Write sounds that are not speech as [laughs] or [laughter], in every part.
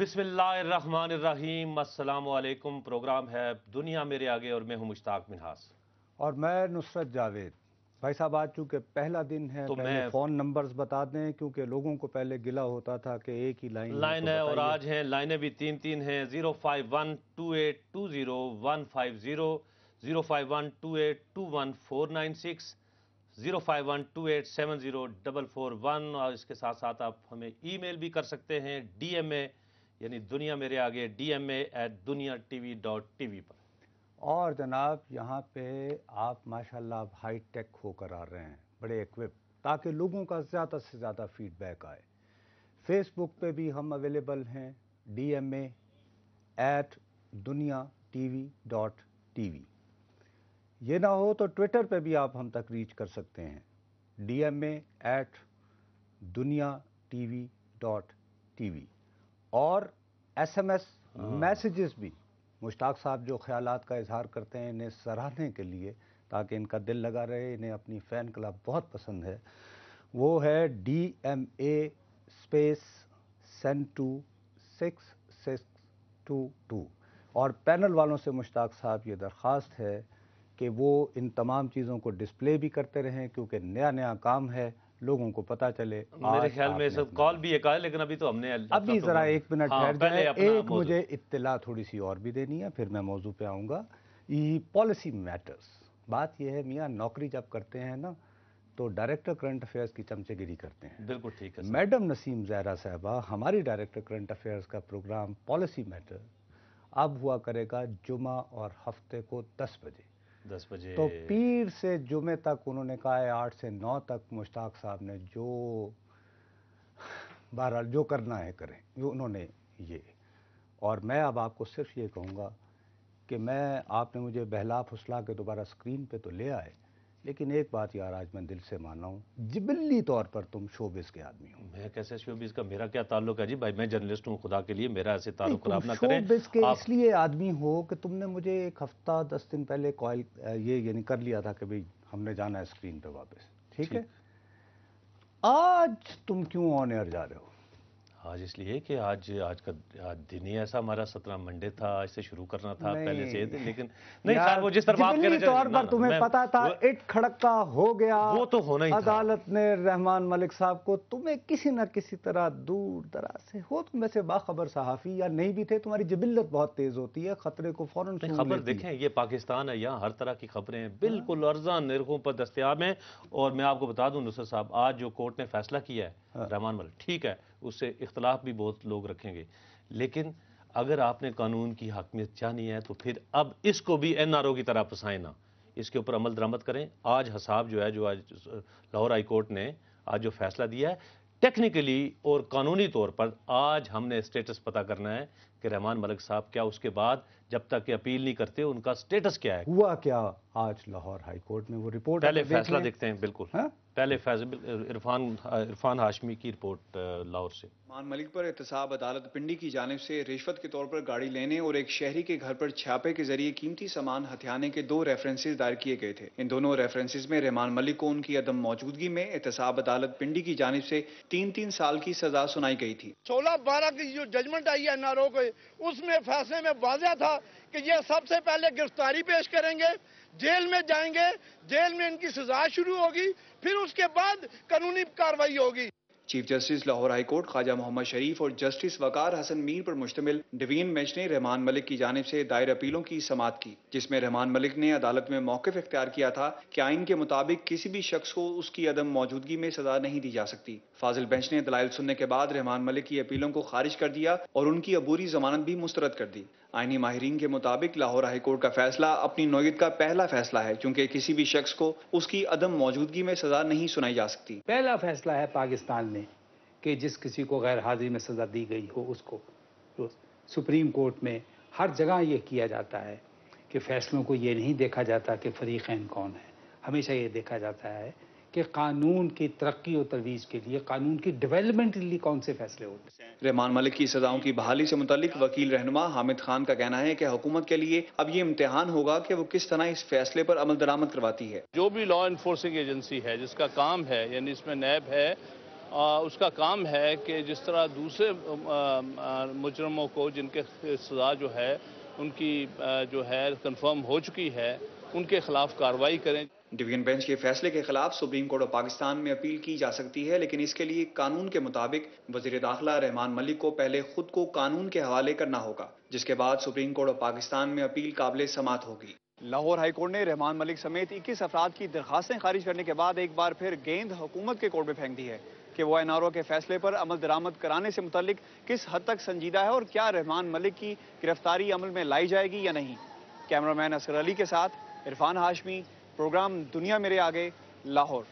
बिसमीम अल्लाम प्रोग्राम है दुनिया मेरे आगे और मैं हूं मुश्ताक मिनहास और मैं नुसरत जावेद भाई साहब आज चूँकि पहला दिन है तो मैं फ़ोन नंबर्स बता दें क्योंकि लोगों को पहले गिला होता था कि एक ही लाइन लाइन है, तो है और आज हैं लाइनें भी तीन तीन हैं zero five one two eight two zero one five zero zero five one two eight two one four nine six zero five one two eight seven zero double four one और इसके साथ साथ आप हमें ईमेल भी कर सकते हैं डी एम ए यानी दुनिया मेरे आगे D M A at Dunya T V dot T V पर और जनाब यहाँ पे आप माशाल्लाह आप हाई टेक होकर आ रहे हैं बड़े इक्विप ताकि लोगों का ज़्यादा से ज़्यादा फीडबैक आए फेसबुक पे भी हम अवेलेबल हैं D M at Dunya T V dot T V ये ना हो तो ट्विटर पे भी आप हम तक रीच कर सकते हैं D M at Dunya T V dot T V और एस एम एस मैसेजेस भी मुश्ताक साहब जो ख्याल का इजहार करते हैं इन्हें सराहने के लिए ताकि इनका दिल लगा रहे इन्हें अपनी फ़ैन क्लब बहुत पसंद है वो है D M A space seven two six six two two और पैनल वालों से मुश्ताक साहब ये दरख्वास्त है कि वो इन तमाम चीज़ों को डिस्प्ले भी करते रहें क्योंकि नया नया काम है लोगों को पता चले मेरे ख्याल में सब कॉल भी एक आया लेकिन अभी तो हमने अभी तो ज़रा एक मिनट हाँ, ठहर जाए एक मुझे इत्तला थोड़ी सी और भी देनी है फिर मैं मौजू पे आऊँगा पॉलिसी मैटर्स बात यह है मियाँ नौकरी जब करते हैं ना तो डायरेक्टर करंट अफेयर्स की चमचेगिरी करते हैं बिल्कुल ठीक है मैडम नसीम जहरा साहबा हमारी डायरेक्टर करंट अफेयर्स का प्रोग्राम पॉलिसी मैटर अब हुआ करेगा जुमा और हफ्ते को दस बजे दस बजे तो पीर से जुमे तक उन्होंने कहा है आठ से नौ तक मुश्ताक साहब ने जो बहरहाल जो करना है करें जो उन्होंने ये और मैं अब आपको सिर्फ ये कहूँगा कि मैं आपने मुझे बहला फुसला के दोबारा स्क्रीन पे तो ले आए लेकिन एक बात यार आज मैं दिल से मान रहा हूँ जिबिली तौर पर तुम शोबिस के आदमी हो मैं कैसे शोबिस का मेरा क्या ताल्लुक है जी भाई मैं जर्नलिस्ट हूँ खुदा के लिए मेरा ऐसे ताल्लुक खराब ना करें शोबिस के आप... इसलिए आदमी हो कि तुमने मुझे एक हफ्ता दस दिन पहले कॉल ये यानी कर लिया था कि भाई हमने जाना है स्क्रीन पर वापस ठीक है आज तुम क्यों ऑन एयर जा रहे हो आज इसलिए कि आज आज का आज दिन ही ऐसा हमारा सत्रह मंडे था आज से शुरू करना था पहले से लेकिन नहीं सर वो जिस तरफ आप कह तौर पर तुम्हें पता था एक खड़का हो गया वो तो होना ही अदालत ने रहमान मलिक साहब को तुम्हें किसी ना किसी तरह दूर दराज से हो तुम वैसे बाखबर सहाफ़ी या नहीं भी थे तुम्हारी जबिल्लत बहुत तेज होती है खतरे को फौरन खबर देखें ये पाकिस्तान है यहाँ हर तरह की खबरें हाँ। बिल्कुल अर्जा निरखों पर दस्तियाब हैं और मैं आपको बता दूं नुसर साहब आज जो कोर्ट ने फैसला किया है हाँ। रहमान मलिक ठीक है उससे इख्तलाफ भी बहुत लोग रखेंगे लेकिन अगर आपने कानून की हकमियत जानी है तो फिर अब इसको भी एन आर ओ की तरह फंसाए ना इसके ऊपर अमल दरामद करें आज हसाब जो है जो आज लाहौर हाई कोर्ट ने आज जो फैसला दिया है टेक्निकली और कानूनी तौर पर आज हमने स्टेटस पता करना है कि रहमान मलिक साहब क्या उसके बाद जब तक ये अपील नहीं करते उनका स्टेटस क्या है हुआ क्या आज लाहौर हाई कोर्ट में वो रिपोर्ट पहले फैसला देखते हैं बिल्कुल हा? पहले इरफान इरफान हाशमी की रिपोर्ट लाहौर से मान मलिक पर एहतसाब अदालत पिंडी की जानब से रिश्वत के तौर पर गाड़ी लेने और एक शहरी के घर पर छापे के जरिए कीमती सामान हथियाने के दो रेफरेंसेज दायर किए गए थे इन दोनों रेफरेंसेज में रहमान मलिक को उनकी अदम मौजूदगी में एहतसाब अदालत पिंडी की जानब से तीन तीन साल की सजा सुनाई गई थी सोलह बारह की जो जजमेंट आई है एन के उसमें फैसले में वाजह था कि ये सबसे पहले गिरफ्तारी पेश करेंगे जेल में जाएंगे जेल में इनकी सजा शुरू होगी फिर उसके बाद कानूनी कार्रवाई होगी chief justice Lahore high court Khawaja Muhammad Sharif और जस्टिस वकार हसन मीर पर मुश्तमिल डिवीन बेंच ने रहमान मलिक की जानब से दायर अपीलों की समात की जिसमें रहमान मलिक ने अदालत में मौकफ इख्तियार किया था कि आइन के मुताबिक किसी भी शख्स को उसकी अदम मौजूदगी में सजा नहीं दी जा सकती फाजिल बेंच ने दलाइल सुनने के बाद रहमान मलिक की अपीलों को खारिज कर दिया और उनकी अबूरी जमानत भी मुस्तरद कर दी आइनी माहरीन के मुताबिक लाहौर हाईकोर्ट का फैसला अपनी नोयत का पहला फैसला है क्योंकि किसी भी शख्स को उसकी अदम मौजूदगी में सजा नहीं सुनाई जा सकती पहला फैसला है पाकिस्तान में कि जिस किसी को गैर हाजिरी में सजा दी गई हो उसको तो सुप्रीम कोर्ट में हर जगह ये किया जाता है कि फैसलों को ये नहीं देखा जाता कि फरीकैन कौन है हमेशा ये देखा जाता है कि कानून की तरक्की और तरवीज के लिए कानून की डेवलपमेंट के लिए कौन से फैसले होते हैं रहमान मलिक की सजाओं की बहाली से मुतलिक वकील रहनुमा हामिद खान का कहना है कि हुकूमत के लिए अब ये इम्तहान होगा कि वो किस तरह इस फैसले पर अमल दरामद करवाती है जो भी लॉ इन्फोर्सिंग एजेंसी है जिसका काम है यानी इसमें नैब है आ, उसका काम है कि जिस तरह दूसरे मुजरमों को जिनके सजा जो है उनकी जो है कंफर्म हो चुकी है उनके खिलाफ कार्रवाई करें डिवीजन बेंच के फैसले के खिलाफ सुप्रीम कोर्ट ऑफ पाकिस्तान में अपील की जा सकती है लेकिन इसके लिए कानून के मुताबिक वजीर दाखिला रहमान मलिक को पहले खुद को कानून के हवाले करना होगा जिसके बाद सुप्रीम कोर्ट ऑफ पाकिस्तान में अपील काबिल समात होगी लाहौर हाईकोर्ट ने रहमान मलिक समेत इक्कीस अफराद की दरखास्तें खारिज करने के बाद एक बार फिर गेंद हुकूमत के कोर्ट में फेंक दी है कि वो एन के फैसले पर अमल दरामद कराने से मुतलिक किस हद तक संजीदा है और क्या रहमान मलिक की गिरफ्तारी अमल में लाई जाएगी या नहीं कैमरामैन असर अली के साथ इरफान हाशमी प्रोग्राम दुनिया मेरे आगे लाहौर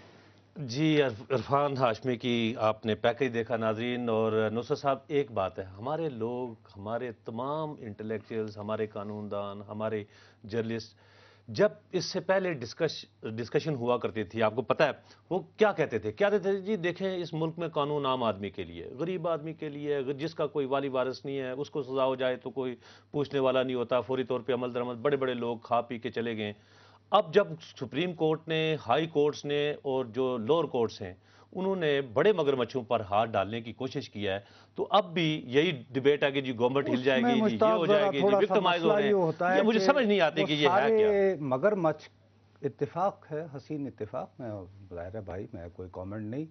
जी इरफान हाशमी की आपने पैकेज देखा नाजरीन और नुसर साहब एक बात है हमारे लोग हमारे तमाम इंटेलेक्चुअल्स हमारे कानूनदान हमारे जर्नलिस्ट जब इससे पहले डिस्कश डिस्कशन हुआ करती थी आपको पता है वो क्या कहते थे क्या कहते थे जी देखें इस मुल्क में कानून आम आदमी के लिए गरीब आदमी के लिए जिसका कोई वाली वारस नहीं है उसको सजा हो जाए तो कोई पूछने वाला नहीं होता फौरी तौर पर अमल दरमल बड़े बड़े लोग खा पी के चले गए अब जब सुप्रीम कोर्ट ने हाई कोर्ट्स ने और जो लोअर कोर्ट्स हैं उन्होंने बड़े मगरमच्छों पर हाथ डालने की कोशिश की है तो अब भी यही डिबेट है कि जी गवर्नमेंट हिल जाएगी जी ये हो जाएगी जी विक्टमाइज हो रहे हैं मुझे समझ नहीं आती कि ये है क्या मगरमच्छ इत्तेफाक है हसीन इत्तेफाक मैं जाहिर है भाई मैं कोई कमेंट नहीं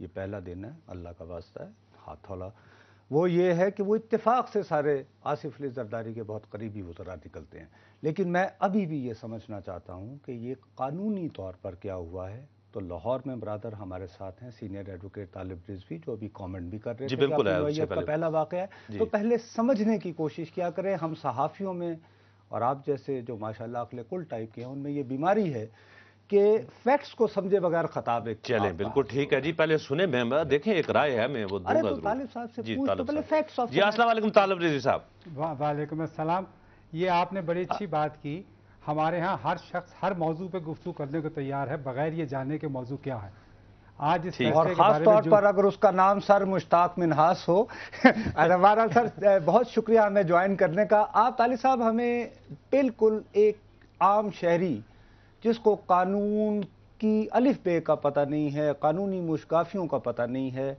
ये पहला दिन है अल्लाह का वास्ता है हाथ थोला वो ये है कि वो इत्तेफाक से सारे आसिफ अली जरदारी के बहुत करीबी वजरा निकलते हैं लेकिन मैं अभी भी ये समझना चाहता हूँ कि ये कानूनी तौर पर क्या हुआ है तो लाहौर में ब्रादर हमारे साथ हैं सीनियर एडवोकेट तालिब रिजवी जो अभी कमेंट भी कर रहे जी बिल्कुल है पहला वाक़ है तो पहले समझने की कोशिश क्या करें हम सहाफ़ियों में और आप जैसे जो माशाल्लाह अकले कुल टाइप के हैं उनमें ये बीमारी है कि फैक्ट्स को समझे बगैर खताब एक चले बिल्कुल ठीक है जी पहले सुने मैं देखें एक राय है मैं वो अरे तो तालिब साहब से पूछ तो पहले फैक्ट्स ऑफ जी वालेकुम तालिब साहब ये आपने बड़ी अच्छी बात की हमारे यहाँ हर शख्स हर मौजू पे गुफ्तु करने को तैयार है बगैर ये जाने के मौजू क्या है आज इस और खास तौर पर अगर उसका नाम सर मुश्ताक मिनहास हो [laughs] हमारा सर बहुत शुक्रिया हमें ज्वाइन करने का आप ताली साहब हमें बिल्कुल एक आम शहरी जिसको कानून की अलिफ बे का पता नहीं है कानूनी मुशकाफियों का पता नहीं है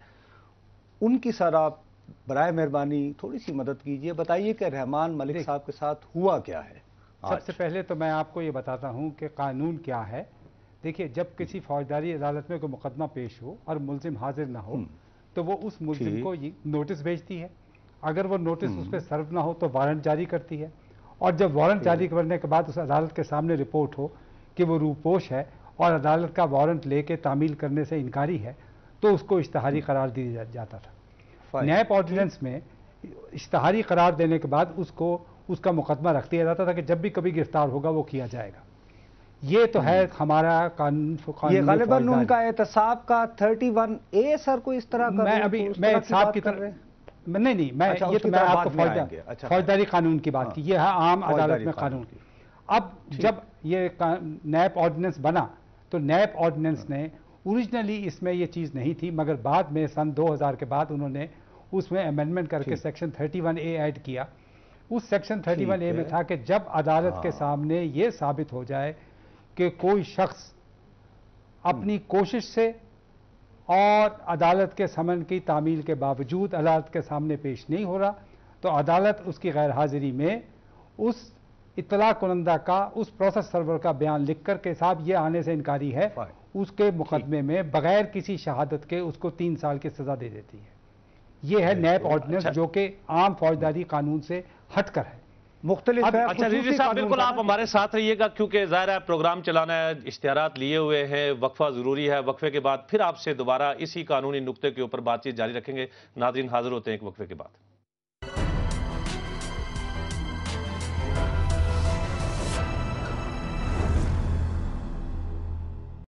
उनकी सर आप बर मेहरबानी थोड़ी सी मदद कीजिए बताइए कि रहमान मलिक साहब के साथ हुआ क्या है सबसे पहले तो मैं आपको ये बताता हूँ कि कानून क्या है देखिए जब किसी फौजदारी अदालत में कोई मुकदमा पेश हो और मुलजिम हाजिर ना हो हम्म। तो वो उस मुलजिम को नोटिस भेजती है अगर वो नोटिस हम्म। उस पर सर्व ना हो तो वारंट जारी करती है और जब वारंट जारी करने के बाद उस अदालत के सामने रिपोर्ट हो कि वो रूपोश है और अदालत का वारंट लेके तामील करने से इनकारी है तो उसको इश्तहारी हम्म। करार दिया जाता था न्याय ऑर्डिनेंस में इश्तहारी करार देने के बाद उसको उसका मुकदमा रख दिया जाता था कि जब भी कभी गिरफ्तार होगा वो किया जाएगा ये तो है हम्म। हमारा कानून का उनका एहतसाब का वन ए सर को इस तरह का मैं अभी मैं एहतसाब की तरह नहीं नहीं मैं अच्छा, ये तो मैं आपको फौजदारी अच्छा, अच्छा। फौजदारी कानून की बात हाँ। की ये है आम अदालत में कानून की अब जब ये नैप ऑर्डिनेंस बना तो नैप ऑर्डिनेंस हाँ। ने ओरिजिनली इसमें ये चीज़ नहीं थी मगर बाद में सन 2000 के बाद उन्होंने उसमें अमेंडमेंट करके सेक्शन 31 ए ऐड किया उस सेक्शन थर्टी वन ए में था कि जब अदालत हाँ। के सामने ये साबित हो जाए कि कोई शख्स अपनी हम्म। कोशिश से और अदालत के समन की तामील के बावजूद अदालत के सामने पेश नहीं हो रहा तो अदालत उसकी गैर हाजिरी में उस इतला कुनंदा का उस प्रोसेस सर्वर का बयान लिख कर के साहब ये आने से इनकारी है उसके मुकदमे में बगैर किसी शहादत के उसको तीन साल की सज़ा दे देती है ये है नैब तो ऑर्डिनेंस अच्छा। जो कि आम फौजदारी कानून से हटकर है मुख्तलिफ अच्छा रिजी साहब बिल्कुल आप हमारे साथ रहिएगा क्योंकि ज़ाहिर है प्रोग्राम चलाना है इश्तहार लिए हुए हैं वक्फा ज़रूरी है वक्फे के बाद फिर आपसे दोबारा इसी कानूनी नुकते के ऊपर बातचीत जारी रखेंगे नाजरीन हाजिर होते हैं एक वक्फे के बाद